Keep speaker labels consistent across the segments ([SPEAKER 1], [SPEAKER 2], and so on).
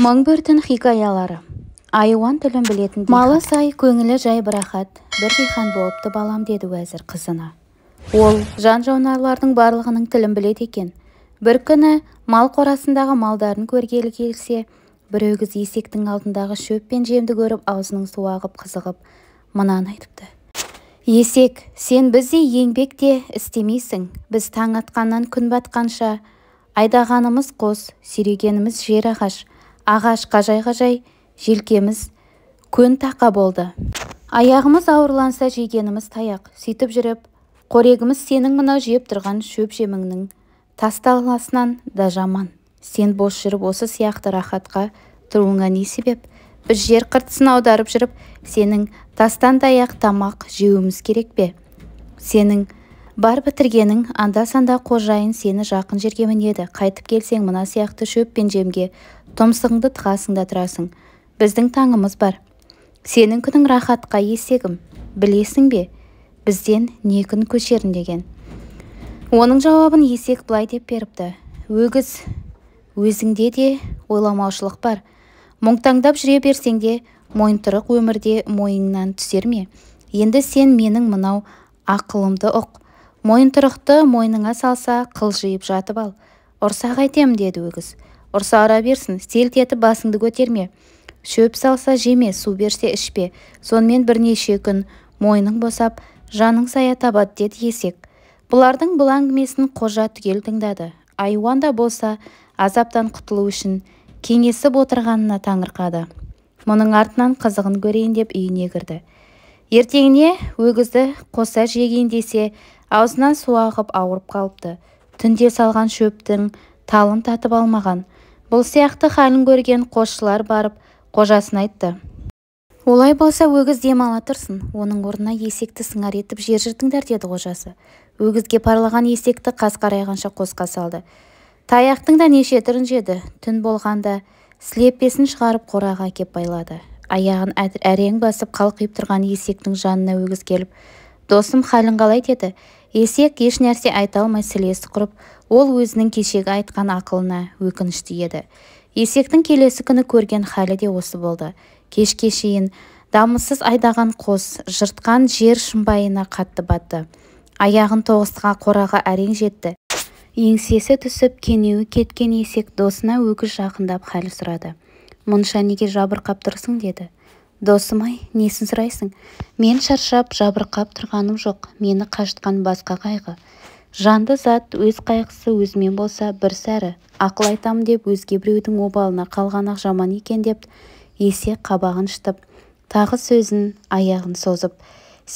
[SPEAKER 1] мың бір түн хикаялары айуан тілін білетін малы сай көңілі жай бірақат бір дихан болыпты балам деді уәзір қызына ол жан жаунарлардың барлығының тілін білет екен бір күні мал қорасындағы малдарын көргелі келсе бір өгіз есектің алдындағы шөп пен жемді көріп аузының суағып, қызығып мынаны айтыпты есек сен біздей еңбек те істемейсің біз таң атқаннан күн батқанша айдағанымыз қос сүйрегеніміз жер ағаш ағаш қажай-қажай желкеміз көн тақа болды аяғымыз ауырланса жегеніміз таяқ сөйтіп жүріп қорегіміз сенің мынау жеп тұрған шөп-жеміңнің тасталасынан да жаман сен бос жүріп осы сияқты рахатқа тұруыңа не себеп біз жер қыртысын аударып жүріп сенің тастан таяқ тамақ жеуіміз керек пе сенің бар бітіргенің анда-санда қожайын сені жақын жерге мінеді қайтып келсең мына сияқты шөп пен жемге тұмсығыңды тығасың да тұрасың біздің таңымыз бар сенің күнің рахатқа есегім білесің бе бізден не күн көшерін деген оның жауабын есек былай деп беріпті өгіз өзіңде де ойламаушылық бар мұңтаңдап жүре берсең де тұрық өмірде мойныңнан түсер ме енді сен менің мынау ақылымды ұқ мойынтұрықты мойныңа салса қылжиып жатып ал ұрса қайтем деді өгіз ұрса ұра берсін селт етіп басыңды көтерме шөп салса жеме су берсе ішпе сонымен бірнеше күн мойның босап жаның сая табады деді есек бұлардың бұл әңгімесін қожа түгел тыңдады айуан да болса азаптан құтылу үшін кеңесіп отырғанына таңырқады мұның артынан қызығын көрейін деп үйіне кірді ертеңіне өгізді қоса жегейін десе аузынан су ағып ауырып қалыпты түнде салған шөптің талын татып алмаған бұл сияқты халін көрген қосшылар барып қожасын айтты олай болса өгіз демала тұрсын оның орнына есекті сыңар етіп жер жыртыңдар деді қожасы өгізге парлаған есекті қасқарайғанша қосқа салды таяқтың да неше түрін жеді түн болғанда сілеппесін шығарып қораға кеп байлады аяғын әрең басып қалқиып тұрған есектің жанына өгіз келіп досым халің қалай деді есек ешнәрсе айта алмай сілесі құрып ол өзінің кешегі айтқан ақылына өкінішті еді есектің келесі күні көрген халі де осы болды кешке шейін дамысыз айдаған қос жыртқан жер шымбайына қатты батты аяғын тоғысқа қораға әрең жетті еңсесі түсіп кенеуі кеткен есек досына өкіш жақындап хәл сұрады мұнша неге жабырқап тұрсың деді досым-ай несін сұрайсың мен шаршап жабырқап тұрғаным жоқ мені қажытқан басқа қайғы жанды зат өз қайғысы өзімен болса бір сәрі ақыл айтам деп өзге біреудің обалына қалған-ақ жаман екен деп есе қабағын шытып тағы сөзін аяғын созып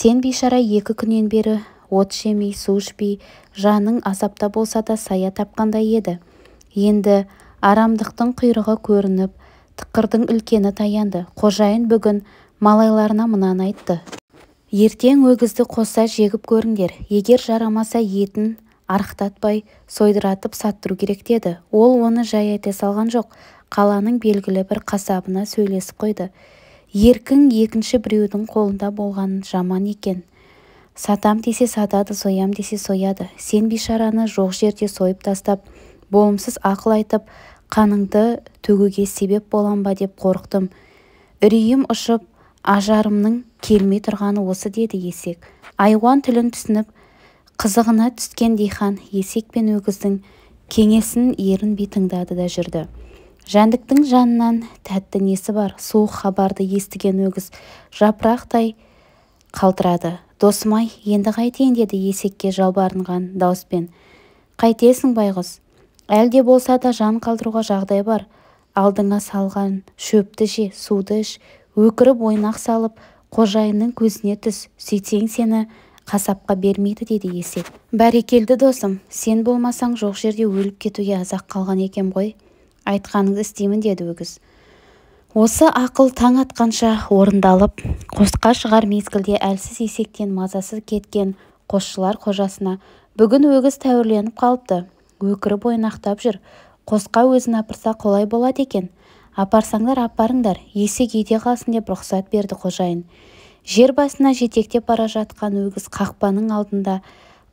[SPEAKER 1] сен бейшара екі күннен бері от жемей су ішпей жаның азапта болса да сая тапқандай еді енді арамдықтың құйрығы көрініп тықырдың үлкені таянды қожайын бүгін малайларына мынаны айтты ертең өгізді қоса жегіп көріңдер егер жарамаса етін арықтатпай сойдыратып саттыру керек деді ол оны жай айта салған жоқ қаланың белгілі бір қасабына сөйлесіп қойды еркің екінші біреудің қолында болған жаман екен сатам десе сатады соям десе сояды сен бишараны жоқ жерде сойып тастап болымсыз ақыл айтып қаныңды төгуге себеп болам ба деп қорықтым үрейім ұшып ажарымның келмей тұрғаны осы деді есек айуан тілін түсініп қызығына түскен дейхан есек пен өгіздің кеңесін ерінбей тыңдады да жүрді жәндіктің жанынан тәтті несі бар суық хабарды естіген өгіз жапырақтай қалтырады досым енді қайтейін деді есекке жалбарынған дауыспен қайтесің байғұс Әлде болса да жан қалдыруға жағдай бар алдыңа салған шөпті же суды іш өкіріп ойнақ салып қожайынның көзіне түс сөйтсең сені қасапқа бермейді деді есек бәрекелді досым сен болмасаң жоқ жерде өліп кетуге азақ қалған екем ғой айтқаныңды істеймін деді өгіз осы ақыл таң атқанша орындалып қосқа шығар мезгілде әлсіз есектен мазасыз кеткен қосшылар қожасына бүгін өгіз тәуірленіп қалыпты өкіріп ойнақтап жүр қосқа өзін апырса қолай болады екен апарсаңдар апарыңдар есек үйде қалсын деп рұқсат берді қожайын жер басына жетектеп бара жатқан өгіз қақпаның алдында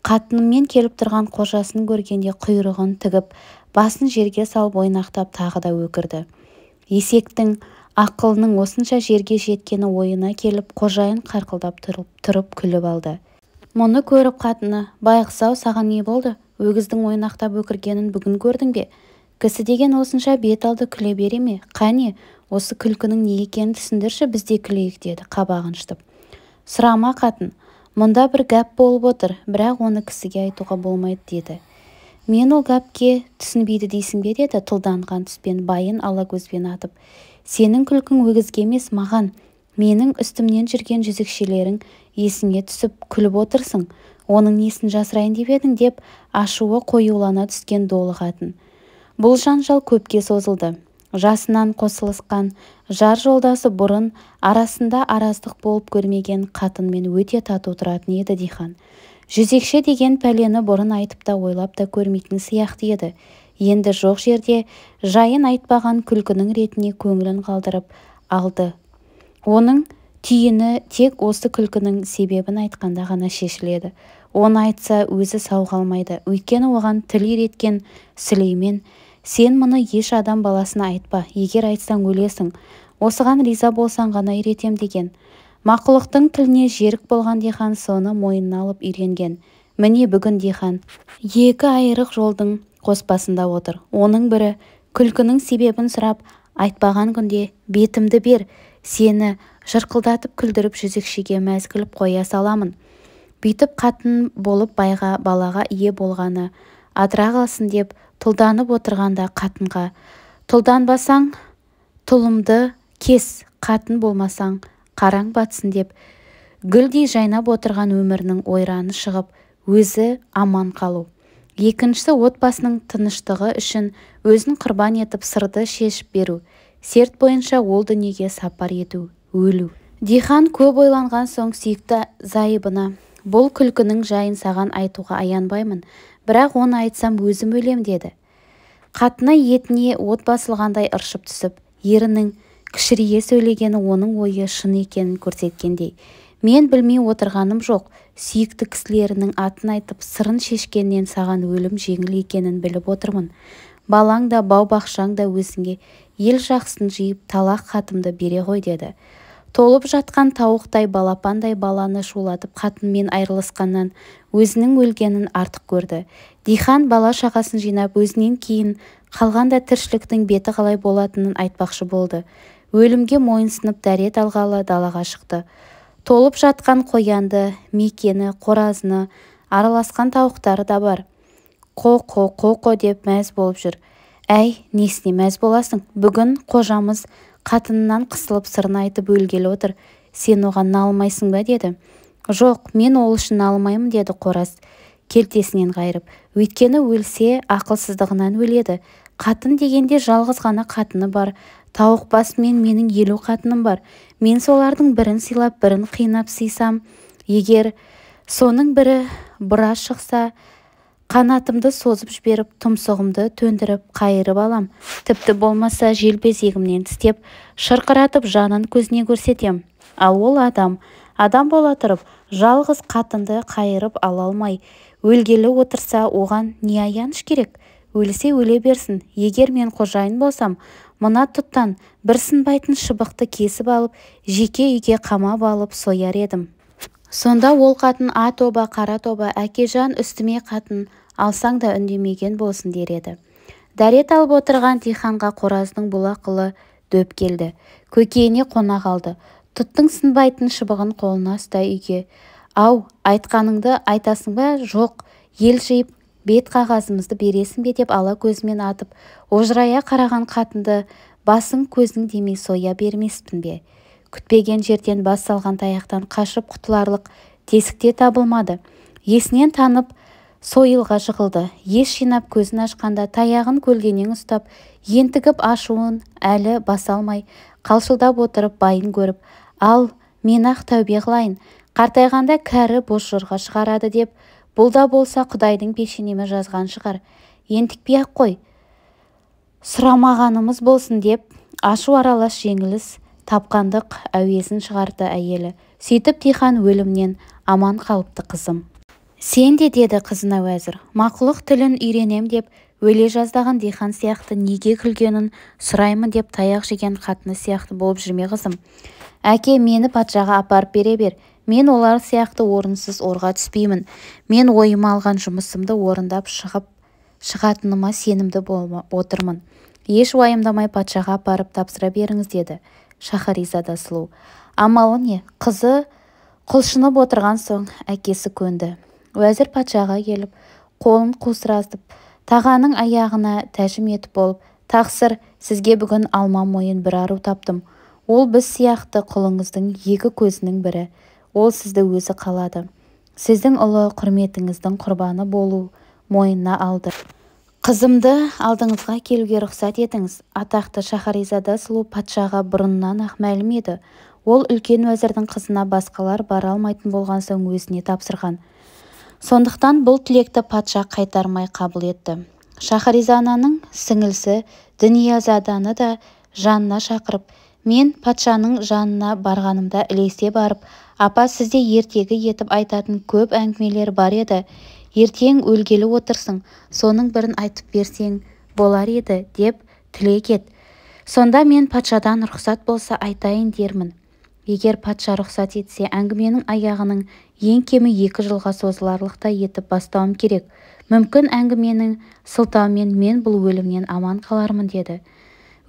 [SPEAKER 1] қатынымен келіп тұрған қожасын көргенде құйрығын тігіп басын жерге салып ойнақтап тағы да өкірді есектің ақылының осынша жерге жеткені ойына келіп қожайын қарқылдап тұрып, тұрып күліп алды мұны көріп қатыны байғұс саған не болды өгіздің ойнақтап өкіргенін бүгін көрдің бе кісі деген осынша бет алды күле бере ме қане осы күлкінің не екенін түсіндірші бізде де күлейік деді қабағын шытып сұрама қатын мұнда бір гәп болып отыр бірақ оны кісіге айтуға болмайды деді мен ол гәпке түсінбейді дейсің бе деді тұлданған түспен байын ала көзбен атып сенің күлкің өгізге емес маған менің үстімнен жүрген жүзікшелерің есіңе түсіп күліп отырсың оның несін жасырайын деп едің деп ашуы қоюлана түскен долы қатын бұл жанжал көпке созылды жасынан қосылысқан жар жолдасы бұрын арасында араздық болып көрмеген қатынмен өте тату тұратын еді дихан жүзекше деген пәлені бұрын айтып та ойлап та көрмейтін сияқты еді енді жоқ жерде жайын айтпаған күлкінің ретіне көңілін қалдырып алды оның түйіні тек осы күлкінің себебін айтқанда ғана шешіледі оны айтса өзі сау қалмайды өйткені оған тіл үйреткен сүлеймен сен мұны еш адам баласына айтпа егер айтсаң өлесің осыған риза болсаң ғана үйретем деген мақұлықтың тіліне жерік болған дихан соны мойнына алып үйренген міне бүгін дихан екі айрық жолдың қоспасында отыр оның бірі күлкінің себебін сұрап айтпаған күнде бетімді бер сені жырқылдатып күлдіріп жүзекшеге мәз қоя саламын бүйтіп қатын болып байға балаға ие болғаны адыра қалсын деп тұлданып отырғанда қатынға тұлданбасаң тұлымды кес қатын болмасаң қараң батсын деп гүлдей жайнап отырған өмірінің ойраны шығып өзі аман қалу екіншісі отбасының тыныштығы үшін өзін құрбан етіп сырды шешіп беру серт бойынша ол дүниеге сапар ету өлу дихан көп ойланған соң сүйікті зайыбына бұл күлкінің жайын саған айтуға аянбаймын бірақ оны айтсам өзім өлем деді қатыны етіне от басылғандай ыршып түсіп ерінің кішірейе сөйлегені оның ойы шын екенін көрсеткендей мен білмей отырғаным жоқ сүйікті кісілерінің атын айтып сырын шешкеннен саған өлім жеңіл екенін біліп отырмын балаң да бау-бақшаң да өзіңе ел жақсысын жиып талақ хатымды бере ғой деді толып жатқан тауықтай балапандай баланы шулатып қатынмен айырылысқаннан өзінің өлгенін артық көрді Дихан бала-шағасын жинап өзінен кейін қалғанда тіршіліктің беті қалай болатынын айтпақшы болды өлімге мойынсынып дәрет алғалы далаға шықты толып жатқан қоянды мекені қоразыны араласқан тауықтары да бар қо-қо қо-қо деп мәз болып жүр әй несіне мәз боласың бүгін қожамыз қатынынан қысылып сырын айтып өлгелі отыр сен оған налымайсың ба деді жоқ мен ол үшін налымаймын деді қораз келтесінен қайырып өйткені өлсе ақылсыздығынан өледі қатын дегенде жалғыз ғана қатыны бар тауық бас мен менің елу қатыным бар мен солардың бірін сыйлап бірін қинап сыйсам егер соның бірі бұра шықса қанатымды созып жіберіп тұмсығымды төндіріп қайырып алам тіпті болмаса желбезегімнен тістеп шырқыратып жанын көзіне көрсетем ал ол адам адам бола тұрып жалғыз қатынды қайырып ала алмай өлгелі отырса оған не аяныш керек өлсе өле берсін егер мен қожайын болсам мына тұттан бір сынбайтын шыбықты кесіп алып жеке үйге қамап алып сояр едім сонда ол қатын а тоба қара тоба әкежан үстіме қатын алсаң да үндемеген болсын дер еді дәрет алып отырған диханға қораздың бұл ақылы дөп келді көкейіне қона қалды тұттың сынбайтын шыбығын қолына ұстай үйге ау айтқаныңды айтасың ба жоқ жиып бет қағазымызды бересің бе деп ала көзімен атып ожырая қараған қатынды басың көзің демей соя бермеспін бе күтпеген жерден бас салған таяқтан қашып құтыларлық тесікте табылмады есінен танып сойылға жығылды ес жинап көзін ашқанда таяғын көлденең ұстап ентігіп ашуын әлі баса алмай қалшылдап отырып байын көріп ал мен-ақ тәубе қылайын қартайғанда кәрі бос жорға шығарады деп бұл да болса құдайдың пешенеме жазған шығар ентікпей-ақ қой сұрамағанымыз болсын деп ашу аралас жеңіліс тапқандық әуесін шығарды әйелі сөйтіп дихан өлімнен аман қалыпты қызым сен де деді қызына уәзір мақұлық тілін үйренем деп өле жаздаған диқан сияқты неге күлгенін сұраймын деп таяқ жеген қатыны сияқты болып жүрме қызым әке мені патшаға апарып бере бер мен олар сияқты орынсыз орға түспеймін мен ойыма алған жұмысымды орындап шығып шығатыныма сенімді отырмын еш уайымдамай патшаға апарып тапсыра беріңіз деді шахаризада сұлу амалы не қызы құлшынып отырған соң әкесі көнді уәзір патшаға келіп қолын қусыратып тағаның аяғына тәжім етіп болып тақсыр сізге бүгін алма мойын бір ару таптым ол біз сияқты құлыңыздың екі көзінің бірі ол сізді өзі қалады сіздің ұлы құрметіңіздің құрбаны болу мойнына алды қызымды алдыңызға келуге рұқсат етіңіз атақты шахаризада сұлу патшаға бұрыннан-ақ мәлім еді ол үлкен уәзірдің қызына басқалар бара алмайтын болған соң өзіне тапсырған сондықтан бұл тілекті патша қайтармай қабыл етті Шахаризананың сіңілсі, дүниязаданы да жанына шақырып мен патшаның жанына барғанымда ілесе барып апа сізде ертегі етіп айтатын көп әңгімелер бар еді ертең өлгелі отырсың соның бірін айтып берсең болар еді деп тілек ет сонда мен патшадан рұқсат болса айтайын дермін егер патша рұқсат етсе әңгіменің аяғының ең кемі екі жылға созыларлықтай етіп бастауым керек мүмкін әңгіменің сылтауымен мен бұл өлімнен аман қалармын деді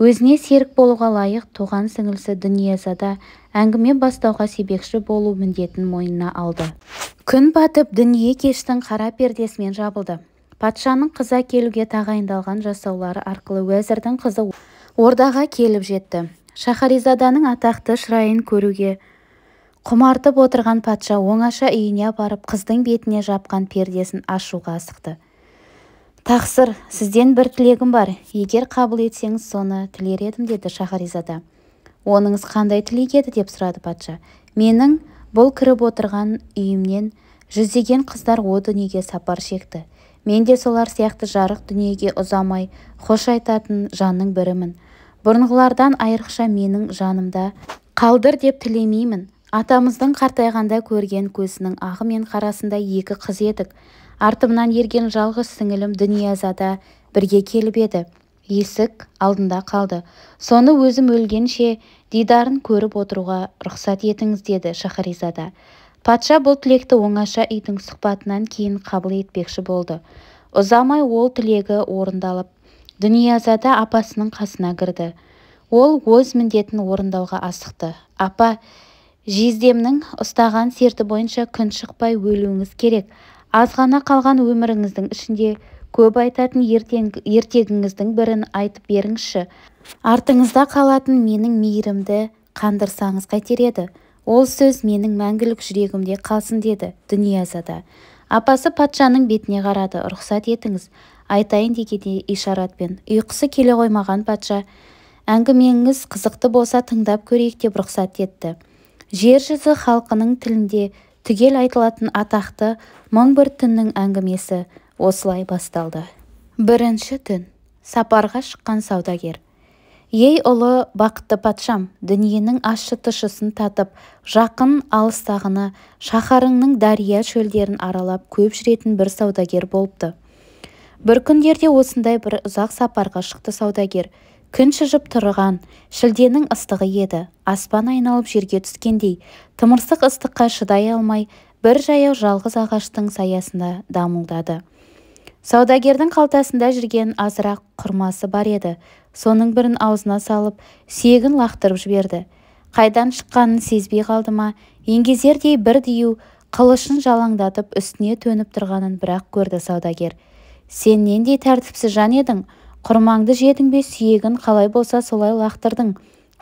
[SPEAKER 1] өзіне серік болуға лайық туған сіңлісі дүниязада әңгіме бастауға себепші болу міндетін мойнына алды күн батып дүние кештің қара пердесімен жабылды патшаның қыза келуге тағайындалған жасаулары арқылы уәзірдің қызы ордаға келіп жетті шахаризаданың атақты шырайын көруге құмартып отырған патша оңаша үйіне апарып қыздың бетіне жапқан пердесін ашуға асықты тақсыр сізден бір тілегім бар егер қабыл етсеңіз соны тілер едім деді шахаризада оныңыз қандай тілек еді деп сұрады патша менің бұл кіріп отырған үйімнен жүздеген қыздар о дүниеге сапар шекті мен де солар сияқты жарық дүниеге ұзамай хош айтатын жанның бірімін бұрынғылардан айрықша менің жанымда қалдыр деп тілемеймін атамыздың қартайғанда көрген көзінің ағы мен қарасында екі қыз едік артымнан ерген жалғыз сіңілім дүниязада бірге келіп еді есік алдында қалды соны өзім өлгенше дидарын көріп отыруға рұқсат етіңіз деді шахаризада патша бұл тілекті оңаша үйдің сұхбатынан кейін қабыл етпекші болды ұзамай ол тілегі орындалып дүниязада апасының қасына кірді ол өз міндетін орындауға асықты апа жездемнің ұстаған серті бойынша күн шықпай өлуіңіз керек аз ғана қалған өміріңіздің ішінде көп айтатын ертең, ертегіңіздің бірін айтып беріңізші артыңызда қалатын менің мейірімді қандырсаңыз қайтер еді ол сөз менің мәңгілік жүрегімде қалсын деді дүниязада апасы патшаның бетіне қарады рұқсат етіңіз айтайын дегендей ишаратпен ұйқысы келе қоймаған патша әңгімеңіз қызықты болса тыңдап көрейік деп рұқсат етті жер жүзі халқының тілінде түгел айтылатын атақты мың бір түннің әңгімесі осылай басталды бірінші түн сапарға шыққан саудагер ей ұлы бақытты патшам дүниенің ащы-тұщысын татып жақын алыстағыны шаһарыңның дария шөлдерін аралап көп жүретін бір саудагер болыпты бір күндерде осындай бір ұзақ сапарға шықты саудагер күн шыжып тұрған шілденің ыстығы еді аспан айналып жерге түскендей тымырсық ыстыққа шыдай алмай бір жаяу жалғыз ағаштың саясында дамылдады саудагердің қалтасында жүрген азырақ құрмасы бар еді соның бірін аузына салып сүйегін лақтырып жіберді қайдан шыққанын сезбей қалды ма еңгезердей бір дию қылышын жалаңдатып үстіне төніп тұрғанын бірақ көрді саудагер сен нендей тәртіпсіз жан едің құрмаңды жедің бе сүйегін қалай болса солай лақтырдың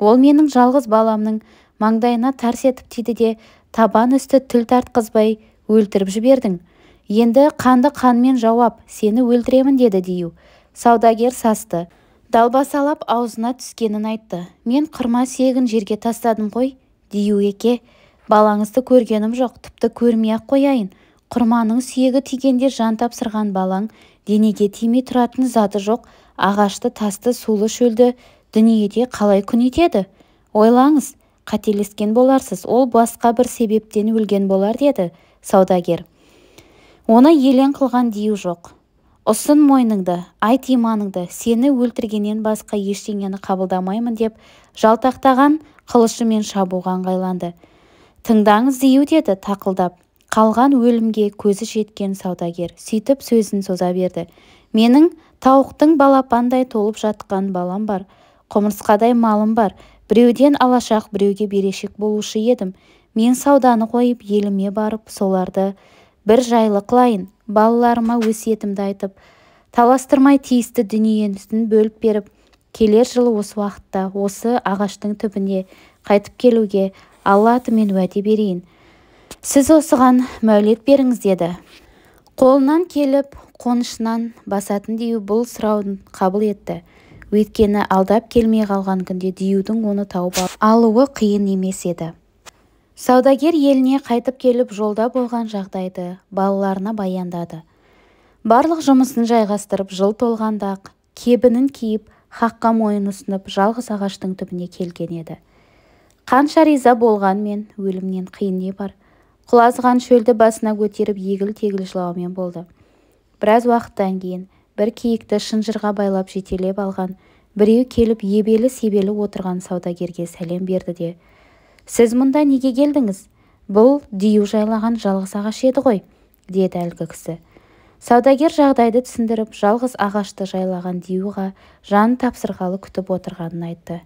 [SPEAKER 1] ол менің жалғыз баламның маңдайына тарс етіп тиді де табан үсті тіл тартқызбай өлтіріп жібердің енді қанды қанмен жауап сені өлтіремін деді дию саудагер састы далбасалап аузына түскенін айтты мен құрма сүйегін жерге тастадым ғой дию еке балаңызды көргенім жоқ тіпті көрмей-ақ қояйын құрманың сүйегі тигенде жан тапсырған балаң денеге тимей тұратын заты жоқ ағашты тасты сулы шөлді дүниеде қалай күн етеді ойлаңыз қателескен боларсыз ол басқа бір себептен өлген болар деді саудагер оны елең қылған дию жоқ ұсын мойныңды айт иманыңды сені өлтіргеннен басқа ештеңені қабылдамаймын деп жалтақтаған қылышымен шабуға ыңғайланды тыңдаңыз дию деді тақылдап қалған өлімге көзі жеткен саудагер сөйтіп сөзін соза берді менің тауықтың балапандай толып жатқан балам бар құмырсқадай малым бар біреуден алашақ біреуге берешек болушы едім мен сауданы қойып еліме барып соларды бір жайлы қылайын балаларыма өсиетімді айтып таластырмай тиісті дүниесін бөліп беріп келер жылы осы уақытта осы ағаштың түбіне қайтып келуге алла атымен уәде берейін сіз осыған мәулет беріңіз деді қолынан келіп қонышынан басатын дию бұл сұрауын қабыл етті өйткені алдап келмей қалған күнде диюдың оны тауып алуы қиын емес еді саудагер еліне қайтып келіп жолда болған жағдайды балаларына баяндады барлық жұмысын жайғастырып жыл толғанда-ақ кебінін киіп хаққа мойын ұсынып жалғыз ағаштың түбіне келген еді қанша риза болғанмен өлімнен қиын не бар құлазыған шөлді басына көтеріп егіл-тегіл жылаумен болды біраз уақыттан кейін бір киікті шынжырға байлап жетелеп алған біреу келіп ебелі-себелі отырған саудагерге сәлем берді де сіз мұнда неге келдіңіз бұл дию жайлаған жалғыз ағаш еді ғой деді әлгі кісі саудагер жағдайды түсіндіріп жалғыз ағашты жайлаған диюға жан тапсырғалы күтіп отырғанын айтты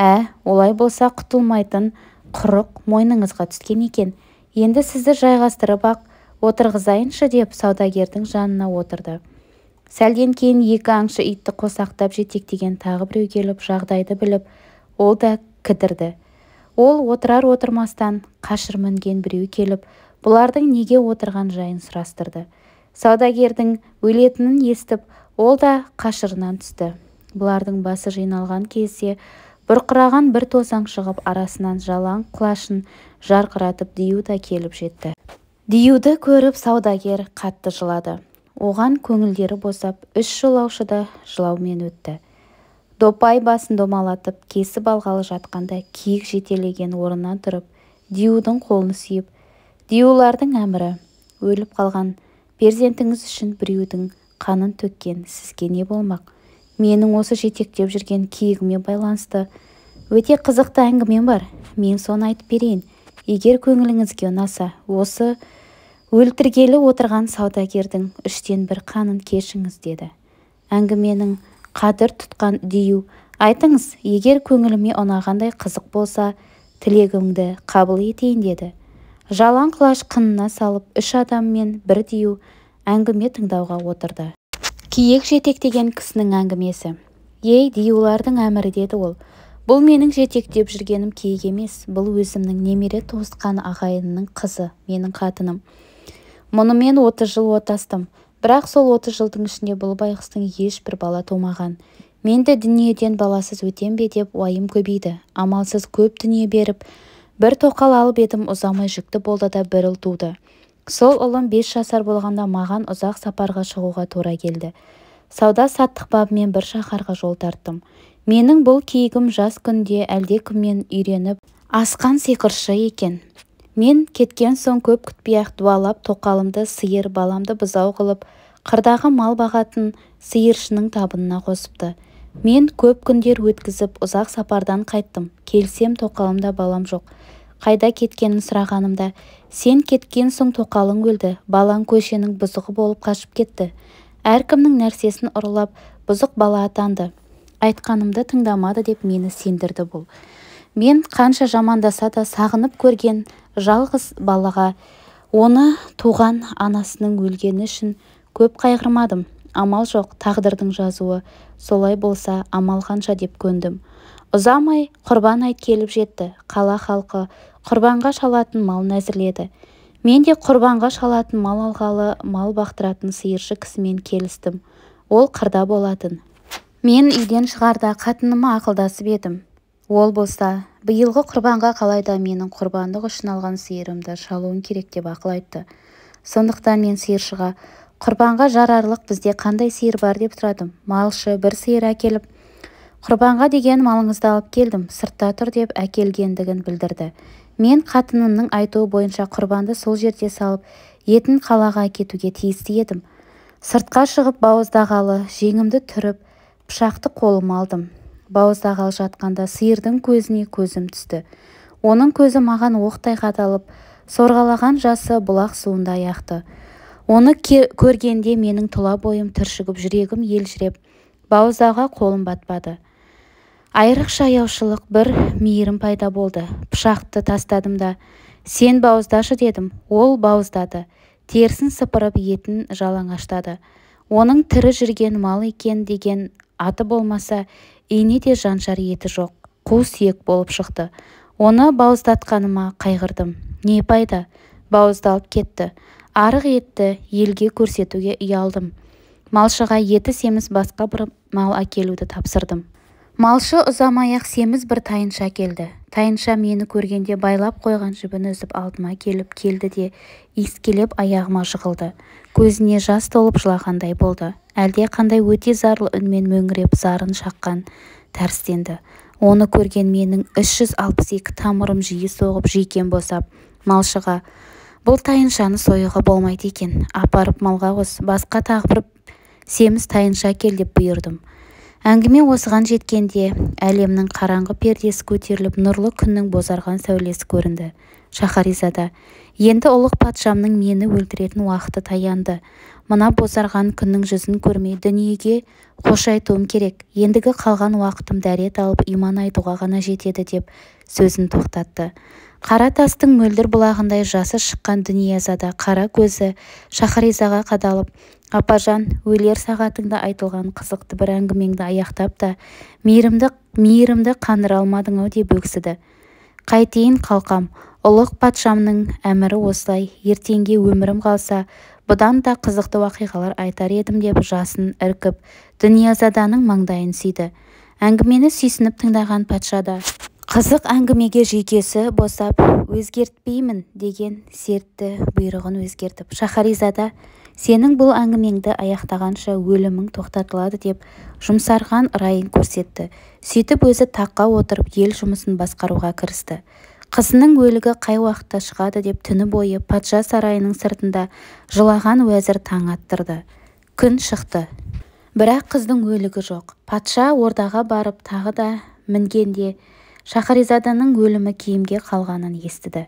[SPEAKER 1] ә олай болса құтылмайтын құрық мойныңызға түскен екен енді сізді жайғастырып-ақ отырғызайыншы деп саудагердің жанына отырды сәлден кейін екі аңшы итті қосақтап жетектеген тағы біреу келіп жағдайды біліп ол да кідірді ол отырар-отырмастан қашыр мінген біреу келіп бұлардың неге отырған жайын сұрастырды саудагердің өлетінін естіп ол да қашырынан түсті бұлардың басы жиналған кезде бұрқыраған бір тозаң шығып арасынан жалаң құлашын жарқыратып диюда келіп жетті диюды көріп саудагер қатты жылады оған көңілдері босап үш жолаушы да жылаумен өтті допай басын домалатып кесіп алғалы жатқанда киік жетелеген орнынан тұрып диюдың қолын сүйіп диюлардың әмірі өліп қалған перзентіңіз үшін біреудің қанын төккен сізге не болмақ менің осы жетектеп жүрген киігіме байланысты өте қызықты әңгімем бар мен соны айтып берейін егер көңіліңізге ұнаса осы өлтіргелі отырған саудагердің үштен бір қанын кешіңіз деді әңгіменің қадір тұтқан дию айтыңыз егер көңіліме ұнағандай қызық болса тілегімді қабыл етейін деді жалаң құлаш қынына салып үш адаммен бір дию әңгіме тыңдауға отырды киік жетектеген кісінің әңгімесі ей диюлардың әмірі деді ол бұл менің жетектеп жүргенім киік емес бұл өзімнің немере туысқан ағайынның қызы менің қатыным мұнымен 30 жыл отастым бірақ сол 30 жылдың ішінде бұл байғұстың ешбір бала тумаған мен де дүниеден баласыз өтем бе деп уайым көбейді амалсыз көп дүние беріп бір тоқал алып едім ұзамай жүкті болды да бір ұл туды сол ұлым бес жасар болғанда маған ұзақ сапарға шығуға тура келді сауда-саттық бабымен бір шаһарға жол тарттым менің бұл киігім жас күнде әлдекімнен үйреніп асқан сиқыршы екен мен кеткен соң көп күтпей-ақ дуалап тоқалымды сиыр баламды бұзау қылып қырдағы мал бағатын сиыршының табынына қосыпты мен көп күндер өткізіп ұзақ сапардан қайттым келсем тоқалымда балам жоқ қайда кеткенін сұрағанымда сен кеткен соң тоқалың өлді балаң көшенің бұзығы болып қашып кетті әркімнің нәрсесін ұрлап бұзық бала атанды айтқанымды тыңдамады деп мені сендірді бұл мен қанша жамандаса да сағынып көрген жалғыз балаға оны туған анасының өлгені үшін көп қайғырмадым амал жоқ тағдырдың жазуы солай болса амал қанша деп көндім ұзамай құрбан айт келіп жетті қала халқы құрбанға шалатын малын әзірледі мен де құрбанға шалатын мал алғалы мал бақтыратын сиыршы кісімен келістім ол қырда болатын мен үйден шығарда қатыныма ақылдасып едім ол болса биылғы құрбанға қалайда менің құрбандық үшін алған сиырымды шалуым керек деп ақыл айтты сондықтан мен сиыршыға құрбанға жарарлық бізде қандай сиыр бар деп сұрадым малшы бір сиыр әкеліп құрбанға деген малыңызды алып келдім сыртта тұр деп әкелгендігін білдірді мен қатынымның айтуы бойынша құрбанды сол жерде салып етін қалаға әкетуге тиісті едім сыртқа шығып бауыздағалы жеңімді түріп пышақты қолыма алдым бауыздағалы жатқанда сиырдың көзіне көзім түсті оның көзі маған оқтай қадалып сорғалаған жасы бұлақ суындай ақты оны көргенде менің тұла бойым түршігіп жүрегім елжіреп бауыздаға қолым батпады айрықша аяушылық бір мейірім пайда болды пышақты тастадым да сен бауыздашы дедім ол бауыздады терісін сыпырып етін жалаңаштады оның тірі жүрген мал екен деген аты болмаса ине де жаншар еті жоқ қу сүйек болып шықты оны бауыздатқаныма қайғырдым не пайда бауыздалып кетті арық етті елге көрсетуге ұялдым малшыға еті семіз басқа бір мал әкелуді тапсырдым малшы ұзамай-ақ семіз бір тайынша келді. тайынша мені көргенде байлап қойған жібін үзіп алдыма келіп келді де иіскелеп аяғыма жығылды көзіне жас толып жылағандай болды Әлде қандай өте зарлы үнмен мөңіреп зарын шаққан тәрістенді оны көрген менің 362 тамырым жиі соғып жүйкем босап малшыға бұл тайыншаны союға болмайды екен апарып малға қос басқа тағы бір семіз тайынша әкел деп бұйырдым әңгіме осыған жеткенде әлемнің қараңғы пердесі көтеріліп нұрлы күннің бозарған сәулесі көрінді шахаризада енді ұлық патшамның мені өлтіретін уақыты таянды мына бозарған күннің жүзін көрмей дүниеге қош айтуым керек ендігі қалған уақытым дәрет алып иман айтуға ғана жетеді деп сөзін тоқтатты қара тастың мөлдір бұлағындай жасы шыққан дүниязада қара көзі шахаризаға қадалып апажан өлер сағатыңда айтылған қызықты бір әңгімеңді аяқтап та мейірімді қандыра алмадың-ау деп өксіді қайтейін қалқам ұлық патшамның әмірі осылай ертеңге өмірім қалса бұдан да қызықты уақиғалар айтар едім деп жасын іркіп дүниязаданың маңдайын сүйді әңгімені сүйсініп тыңдаған патша да қызық әңгімеге жүйкесі босап өзгертпеймін деген сертті бұйрығын өзгертіп шахаризада сенің бұл әңгімеңді аяқтағанша өлімің тоқтатылады деп жұмсарған райын көрсетті сөйтіп өзі таққа отырып ел жұмысын басқаруға кірісті қызының өлігі қай уақытта шығады деп түні бойы патша сарайының сыртында жылаған уәзір таң аттырды күн шықты бірақ қыздың өлігі жоқ патша ордаға барып тағы да мінгенде шахаризаданың өлімі киімге қалғанын естіді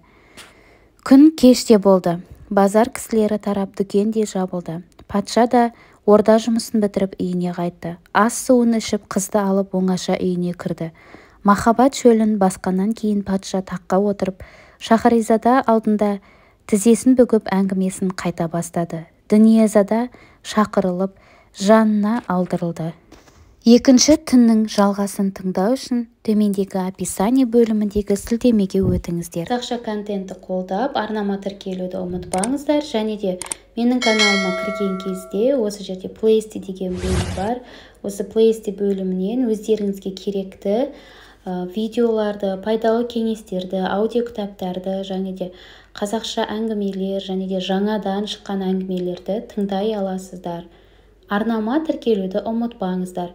[SPEAKER 1] күн кеш болды базар кісілері тарап де жабылды патша да орда жұмысын бітіріп үйіне қайтты ас-суын ішіп қызды алып оңаша үйіне кірді махаббат шөлін басқаннан кейін патша таққа отырып шахаризада алдында тізесін бүгіп әңгімесін қайта бастады дүниезада шақырылып жанына алдырылды екінші түннің жалғасын тыңдау үшін төмендегі описание бөліміндегі сілтемеге өтіңіздер қазақша контентті қолдап арнама тіркелуді ұмытпаңыздар және де менің каналыма кірген кезде осы жерде плейсти деген бөлім бар осы плейсти бөлімінен өздеріңізге керекті видеоларды пайдалы кеңестерді аудиокітаптарды және де қазақша әңгімелер және де жаңадан шыққан әңгімелерді тыңдай аласыздар арнама тіркелуді ұмытпаңыздар